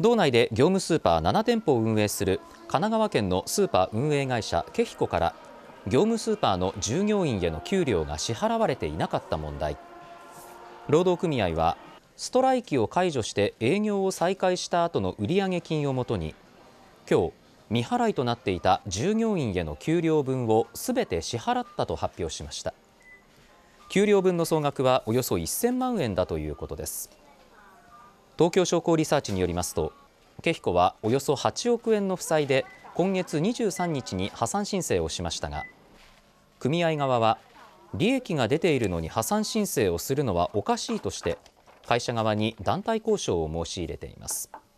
道内で業務スーパー7店舗を運営する神奈川県のスーパー運営会社ケヒコから業務スーパーの従業員への給料が支払われていなかった問題労働組合はストライキを解除して営業を再開した後の売上金をもとに今日未払いとなっていた従業員への給料分をすべて支払ったと発表しました給料分の総額はおよそ1000万円だということです東京商工リサーチによりますと景彦はおよそ8億円の負債で今月23日に破産申請をしましたが組合側は利益が出ているのに破産申請をするのはおかしいとして会社側に団体交渉を申し入れています。